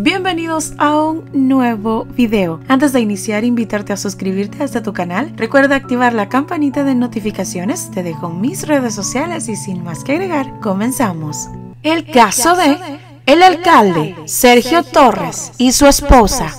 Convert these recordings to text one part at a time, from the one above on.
Bienvenidos a un nuevo video. Antes de iniciar, invitarte a suscribirte a este tu canal. Recuerda activar la campanita de notificaciones. Te dejo mis redes sociales y sin más que agregar, comenzamos. El caso de el alcalde Sergio Torres y su esposa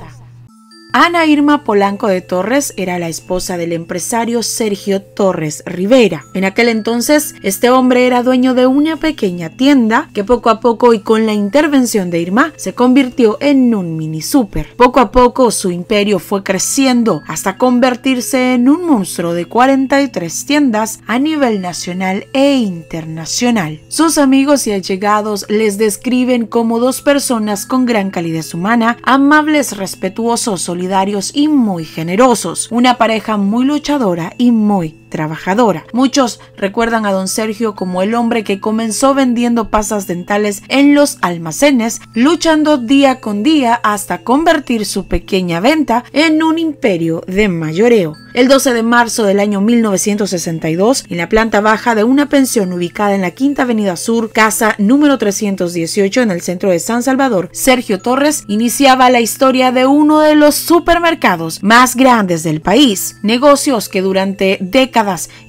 Ana Irma Polanco de Torres era la esposa del empresario Sergio Torres Rivera. En aquel entonces, este hombre era dueño de una pequeña tienda que poco a poco y con la intervención de Irma se convirtió en un mini super. Poco a poco su imperio fue creciendo hasta convertirse en un monstruo de 43 tiendas a nivel nacional e internacional. Sus amigos y allegados les describen como dos personas con gran calidez humana, amables, respetuosos, solidarios y muy generosos, una pareja muy luchadora y muy trabajadora. Muchos recuerdan a don Sergio como el hombre que comenzó vendiendo pasas dentales en los almacenes, luchando día con día hasta convertir su pequeña venta en un imperio de mayoreo. El 12 de marzo del año 1962, en la planta baja de una pensión ubicada en la Quinta Avenida Sur, casa número 318 en el centro de San Salvador, Sergio Torres iniciaba la historia de uno de los supermercados más grandes del país, negocios que durante décadas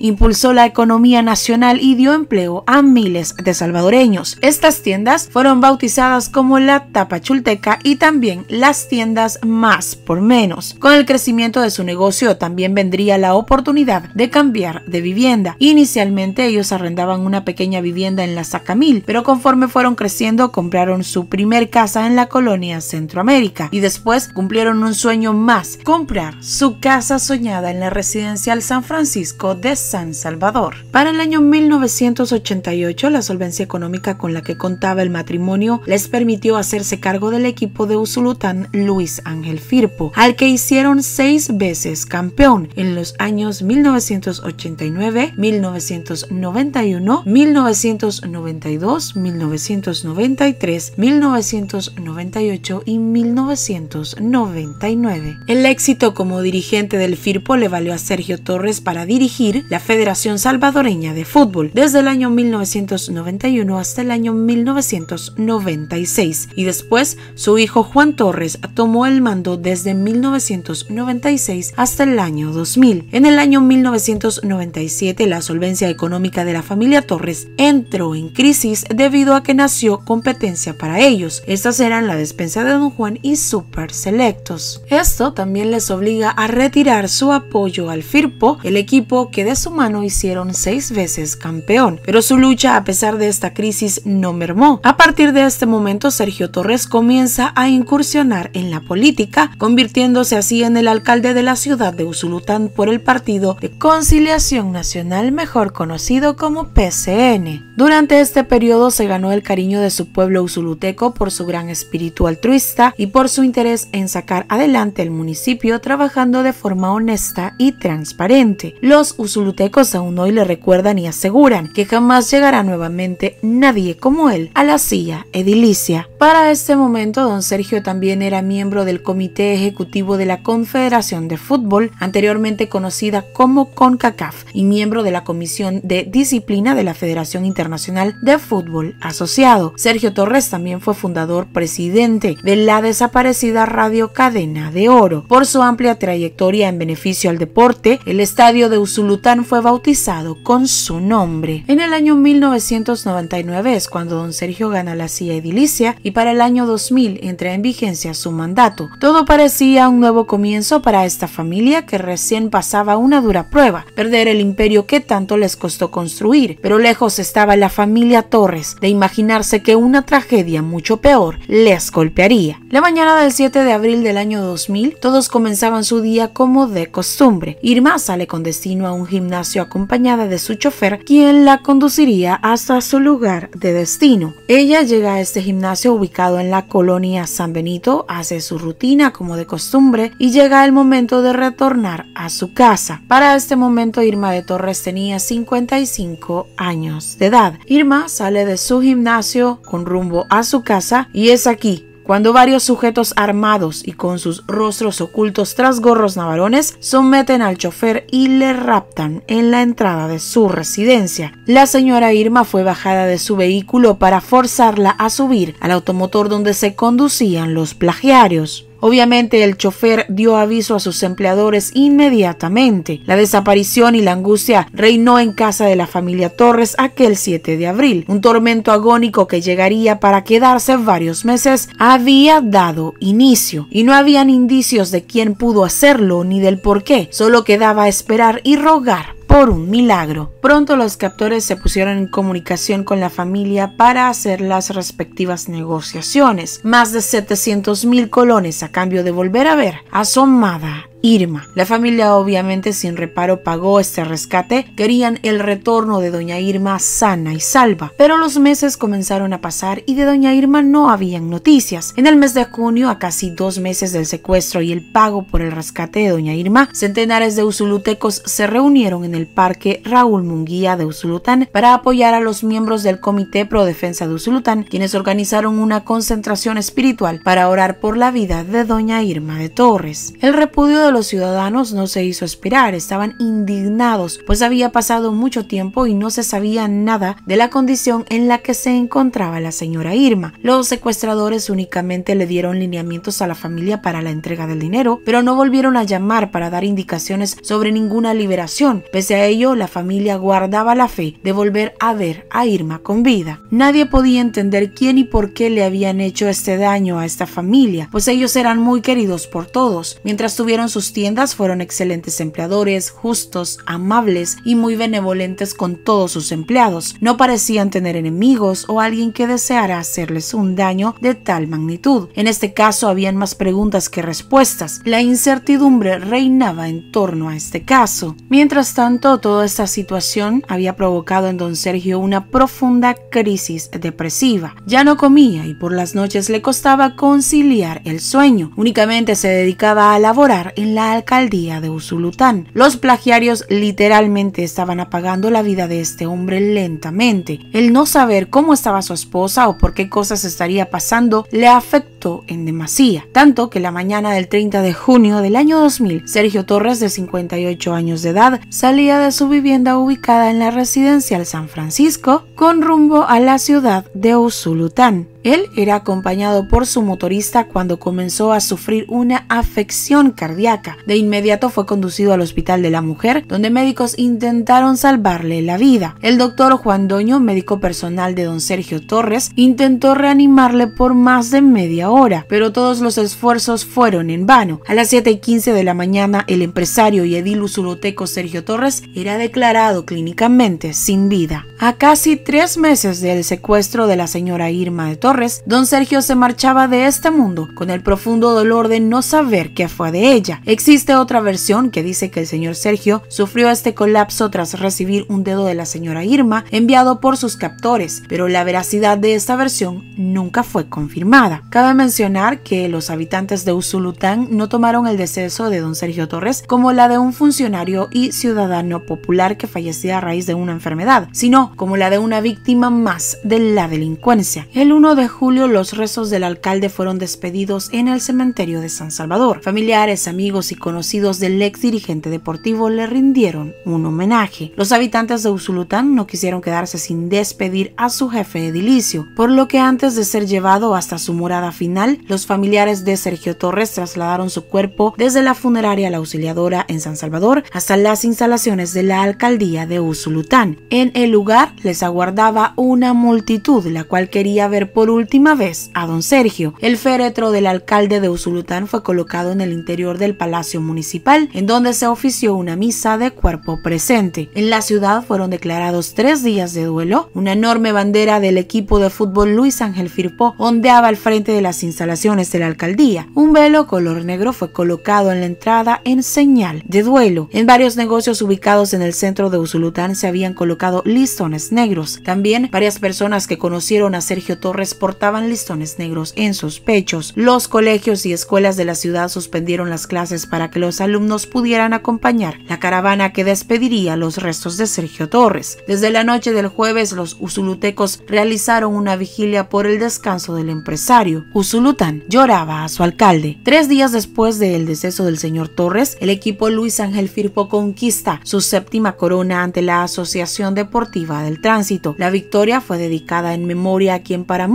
impulsó la economía nacional y dio empleo a miles de salvadoreños. Estas tiendas fueron bautizadas como la Tapachulteca y también las tiendas más por menos. Con el crecimiento de su negocio también vendría la oportunidad de cambiar de vivienda. Inicialmente ellos arrendaban una pequeña vivienda en la Sacamil, pero conforme fueron creciendo compraron su primer casa en la colonia Centroamérica y después cumplieron un sueño más, comprar su casa soñada en la residencial San Francisco de San Salvador. Para el año 1988, la solvencia económica con la que contaba el matrimonio les permitió hacerse cargo del equipo de Usulután Luis Ángel Firpo, al que hicieron seis veces campeón en los años 1989, 1991, 1992, 1993, 1998 y 1999. El éxito como dirigente del Firpo le valió a Sergio Torres para dirigir la Federación Salvadoreña de Fútbol desde el año 1991 hasta el año 1996 y después su hijo Juan Torres tomó el mando desde 1996 hasta el año 2000. En el año 1997 la solvencia económica de la familia Torres entró en crisis debido a que nació competencia para ellos. Estas eran la despensa de Don Juan y Super Selectos. Esto también les obliga a retirar su apoyo al FIRPO, el equipo que de su mano hicieron seis veces campeón. Pero su lucha, a pesar de esta crisis, no mermó. A partir de este momento, Sergio Torres comienza a incursionar en la política, convirtiéndose así en el alcalde de la ciudad de Usulután por el Partido de Conciliación Nacional, mejor conocido como PCN. Durante este periodo se ganó el cariño de su pueblo usuluteco por su gran espíritu altruista y por su interés en sacar adelante el municipio trabajando de forma honesta y transparente. Los usulutecos aún hoy le recuerdan y aseguran que jamás llegará nuevamente nadie como él a la silla edilicia. Para este momento, don Sergio también era miembro del Comité Ejecutivo de la Confederación de Fútbol, anteriormente conocida como CONCACAF, y miembro de la Comisión de Disciplina de la Federación Internacional de Fútbol Asociado. Sergio Torres también fue fundador presidente de la desaparecida Radio Cadena de Oro. Por su amplia trayectoria en beneficio al deporte, el estadio de Zulután fue bautizado con su nombre. En el año 1999 es cuando don Sergio gana la silla edilicia y para el año 2000 entra en vigencia su mandato. Todo parecía un nuevo comienzo para esta familia que recién pasaba una dura prueba, perder el imperio que tanto les costó construir, pero lejos estaba la familia Torres de imaginarse que una tragedia mucho peor les golpearía. La mañana del 7 de abril del año 2000, todos comenzaban su día como de costumbre. Irma sale con destino a un gimnasio acompañada de su chofer, quien la conduciría hasta su lugar de destino. Ella llega a este gimnasio ubicado en la colonia San Benito, hace su rutina como de costumbre y llega el momento de retornar a su casa. Para este momento Irma de Torres tenía 55 años de edad. Irma sale de su gimnasio con rumbo a su casa y es aquí cuando varios sujetos armados y con sus rostros ocultos tras gorros navarones someten al chofer y le raptan en la entrada de su residencia. La señora Irma fue bajada de su vehículo para forzarla a subir al automotor donde se conducían los plagiarios. Obviamente el chofer dio aviso a sus empleadores inmediatamente. La desaparición y la angustia reinó en casa de la familia Torres aquel 7 de abril. Un tormento agónico que llegaría para quedarse varios meses había dado inicio y no habían indicios de quién pudo hacerlo ni del por qué. Solo quedaba esperar y rogar por un milagro. Pronto los captores se pusieron en comunicación con la familia para hacer las respectivas negociaciones. Más de 700 mil colones a cambio de volver a ver asomada Irma. La familia obviamente sin reparo pagó este rescate, querían el retorno de doña Irma sana y salva, pero los meses comenzaron a pasar y de doña Irma no habían noticias. En el mes de junio, a casi dos meses del secuestro y el pago por el rescate de doña Irma, centenares de usulutecos se reunieron en el parque Raúl Munguía de Usulután para apoyar a los miembros del Comité Pro Defensa de Usulután, quienes organizaron una concentración espiritual para orar por la vida de doña Irma de Torres. El repudio de los ciudadanos no se hizo esperar, estaban indignados, pues había pasado mucho tiempo y no se sabía nada de la condición en la que se encontraba la señora Irma. Los secuestradores únicamente le dieron lineamientos a la familia para la entrega del dinero, pero no volvieron a llamar para dar indicaciones sobre ninguna liberación. Pese a ello, la familia guardaba la fe de volver a ver a Irma con vida. Nadie podía entender quién y por qué le habían hecho este daño a esta familia, pues ellos eran muy queridos por todos. Mientras tuvieron sus tiendas fueron excelentes empleadores, justos, amables y muy benevolentes con todos sus empleados. No parecían tener enemigos o alguien que deseara hacerles un daño de tal magnitud. En este caso habían más preguntas que respuestas. La incertidumbre reinaba en torno a este caso. Mientras tanto, toda esta situación había provocado en don Sergio una profunda crisis depresiva. Ya no comía y por las noches le costaba conciliar el sueño. Únicamente se dedicaba a laborar la alcaldía de Usulután. Los plagiarios literalmente estaban apagando la vida de este hombre lentamente. El no saber cómo estaba su esposa o por qué cosas estaría pasando le afectó en demasía, tanto que la mañana del 30 de junio del año 2000, Sergio Torres, de 58 años de edad, salía de su vivienda ubicada en la residencial San Francisco con rumbo a la ciudad de Usulután. Él era acompañado por su motorista cuando comenzó a sufrir una afección cardíaca. De inmediato fue conducido al hospital de la mujer, donde médicos intentaron salvarle la vida. El doctor Juan Doño, médico personal de don Sergio Torres, intentó reanimarle por más de media hora, pero todos los esfuerzos fueron en vano. A las 7 y 15 de la mañana, el empresario y edil usuloteco Sergio Torres era declarado clínicamente sin vida. A casi tres meses del secuestro de la señora Irma de Torres, don Sergio se marchaba de este mundo con el profundo dolor de no saber qué fue de ella. Existe otra versión que dice que el señor Sergio sufrió este colapso tras recibir un dedo de la señora Irma enviado por sus captores, pero la veracidad de esta versión nunca fue confirmada. Cabe mencionar que los habitantes de Usulután no tomaron el deceso de don Sergio Torres como la de un funcionario y ciudadano popular que fallecía a raíz de una enfermedad, sino como la de una víctima más de la delincuencia. El 1 de julio los restos del alcalde fueron despedidos en el cementerio de San Salvador. Familiares, amigos y conocidos del ex dirigente deportivo le rindieron un homenaje. Los habitantes de Usulután no quisieron quedarse sin despedir a su jefe edilicio, por lo que antes de ser llevado hasta su morada final, los familiares de Sergio Torres trasladaron su cuerpo desde la funeraria La Auxiliadora en San Salvador hasta las instalaciones de la alcaldía de Usulután. En el lugar les aguardaba una multitud, la cual quería ver por última vez a don Sergio, el féretro del alcalde de Usulután fue colocado en el interior del Palacio Municipal, en donde se ofició una misa de cuerpo presente. En la ciudad fueron declarados tres días de duelo. Una enorme bandera del equipo de fútbol Luis Ángel Firpo ondeaba al frente de las instalaciones de la alcaldía. Un velo color negro fue colocado en la entrada en señal de duelo. En varios negocios ubicados en el centro de Usulután se habían colocado listones negros. También varias personas que conocieron a Sergio Torres portaban listones negros en sus pechos. Los colegios y escuelas de la ciudad suspendieron las clases para que los alumnos pudieran acompañar la caravana que despediría los restos de Sergio Torres. Desde la noche del jueves, los usulutecos realizaron una vigilia por el descanso del empresario. Usulután lloraba a su alcalde. Tres días después del deceso del señor Torres, el equipo Luis Ángel Firpo conquista su séptima corona ante la Asociación Deportiva del Tránsito. La victoria fue dedicada en memoria a quien para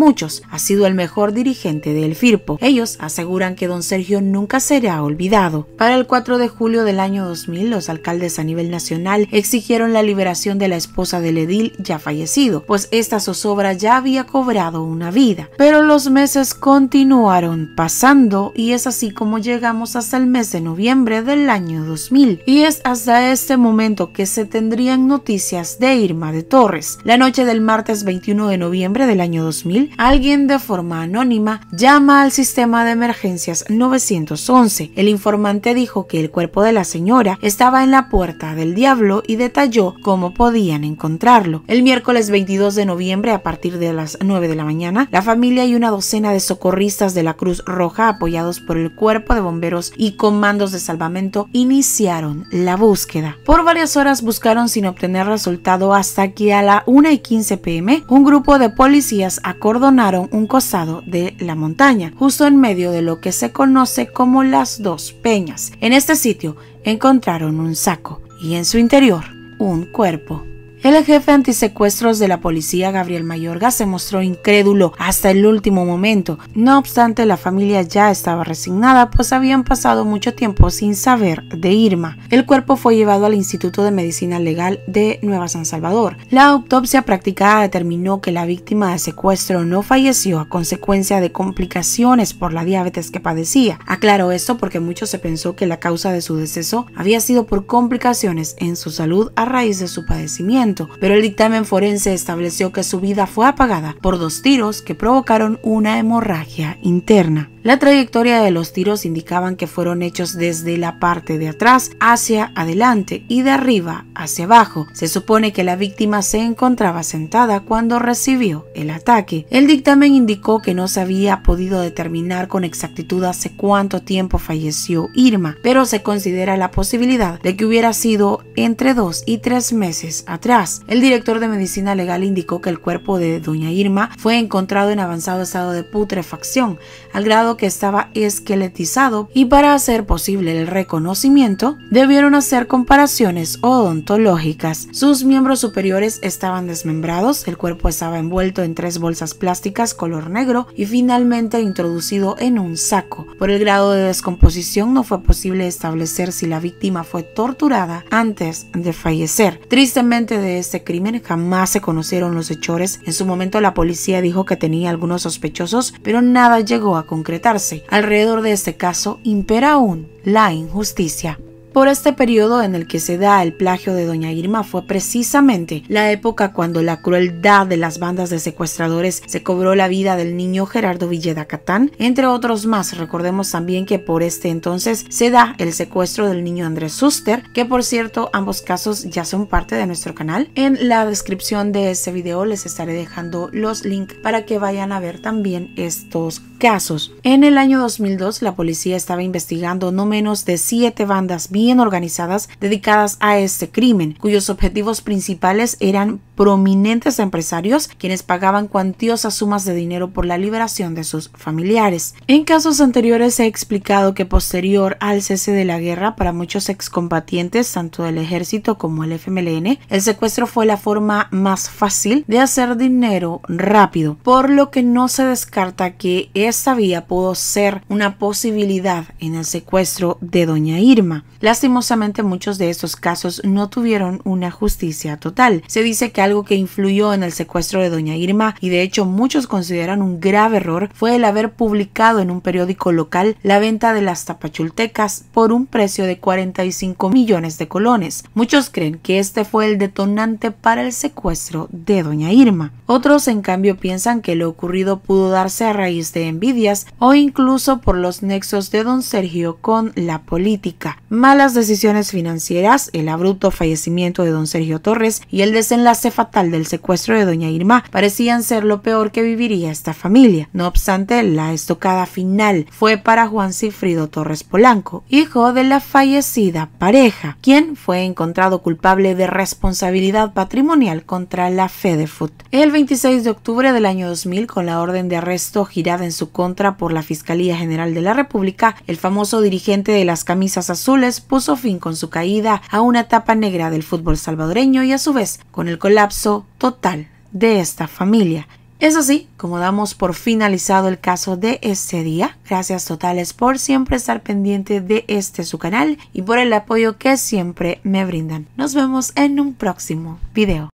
ha sido el mejor dirigente del Firpo. Ellos aseguran que don Sergio nunca será olvidado. Para el 4 de julio del año 2000, los alcaldes a nivel nacional exigieron la liberación de la esposa del edil ya fallecido, pues esta zozobra ya había cobrado una vida. Pero los meses continuaron pasando y es así como llegamos hasta el mes de noviembre del año 2000 y es hasta este momento que se tendrían noticias de Irma de Torres. La noche del martes 21 de noviembre del año 2000, alguien de forma anónima llama al sistema de emergencias 911. El informante dijo que el cuerpo de la señora estaba en la puerta del diablo y detalló cómo podían encontrarlo. El miércoles 22 de noviembre, a partir de las 9 de la mañana, la familia y una docena de socorristas de la Cruz Roja, apoyados por el cuerpo de bomberos y comandos de salvamento, iniciaron la búsqueda. Por varias horas buscaron sin obtener resultado hasta que a la 1 y 15 pm, un grupo de policías acordó un costado de la montaña, justo en medio de lo que se conoce como las dos peñas. En este sitio encontraron un saco y en su interior un cuerpo el jefe antisecuestros de la policía, Gabriel Mayorga, se mostró incrédulo hasta el último momento. No obstante, la familia ya estaba resignada, pues habían pasado mucho tiempo sin saber de Irma. El cuerpo fue llevado al Instituto de Medicina Legal de Nueva San Salvador. La autopsia practicada determinó que la víctima de secuestro no falleció a consecuencia de complicaciones por la diabetes que padecía. Aclaró esto porque mucho se pensó que la causa de su deceso había sido por complicaciones en su salud a raíz de su padecimiento pero el dictamen forense estableció que su vida fue apagada por dos tiros que provocaron una hemorragia interna. La trayectoria de los tiros indicaban que fueron hechos desde la parte de atrás hacia adelante y de arriba hacia abajo. Se supone que la víctima se encontraba sentada cuando recibió el ataque. El dictamen indicó que no se había podido determinar con exactitud hace cuánto tiempo falleció Irma, pero se considera la posibilidad de que hubiera sido entre dos y tres meses atrás. El director de medicina legal indicó que el cuerpo de doña Irma fue encontrado en avanzado estado de putrefacción, al grado que estaba esqueletizado y para hacer posible el reconocimiento debieron hacer comparaciones odontológicas. Sus miembros superiores estaban desmembrados, el cuerpo estaba envuelto en tres bolsas plásticas color negro y finalmente introducido en un saco. Por el grado de descomposición no fue posible establecer si la víctima fue torturada antes de fallecer. Tristemente de este crimen jamás se conocieron los hechores. En su momento la policía dijo que tenía algunos sospechosos, pero nada llegó a concretar Alrededor de este caso impera aún la injusticia. Por este periodo en el que se da el plagio de Doña Irma fue precisamente la época cuando la crueldad de las bandas de secuestradores se cobró la vida del niño Gerardo Villeda Catán, entre otros más. Recordemos también que por este entonces se da el secuestro del niño Andrés Suster, que por cierto ambos casos ya son parte de nuestro canal. En la descripción de este video les estaré dejando los links para que vayan a ver también estos casos. En el año 2002, la policía estaba investigando no menos de siete bandas bien organizadas dedicadas a este crimen, cuyos objetivos principales eran prominentes empresarios quienes pagaban cuantiosas sumas de dinero por la liberación de sus familiares. En casos anteriores he explicado que posterior al cese de la guerra para muchos excombatientes tanto del ejército como el FMLN, el secuestro fue la forma más fácil de hacer dinero rápido, por lo que no se descarta que esta vía pudo ser una posibilidad en el secuestro de doña Irma. Lastimosamente muchos de estos casos no tuvieron una justicia total. Se dice que algo que influyó en el secuestro de doña Irma y de hecho muchos consideran un grave error fue el haber publicado en un periódico local la venta de las tapachultecas por un precio de 45 millones de colones. Muchos creen que este fue el detonante para el secuestro de doña Irma. Otros en cambio piensan que lo ocurrido pudo darse a raíz de envidias o incluso por los nexos de don Sergio con la política, malas decisiones financieras, el abrupto fallecimiento de don Sergio Torres y el desenlace fatal del secuestro de doña Irma parecían ser lo peor que viviría esta familia. No obstante, la estocada final fue para Juan Cifrido Torres Polanco, hijo de la fallecida pareja, quien fue encontrado culpable de responsabilidad patrimonial contra la fedefut El 26 de octubre del año 2000, con la orden de arresto girada en su contra por la Fiscalía General de la República, el famoso dirigente de las camisas azules puso fin con su caída a una etapa negra del fútbol salvadoreño y a su vez con el colapso total de esta familia. Es así como damos por finalizado el caso de este día. Gracias totales por siempre estar pendiente de este su canal y por el apoyo que siempre me brindan. Nos vemos en un próximo video.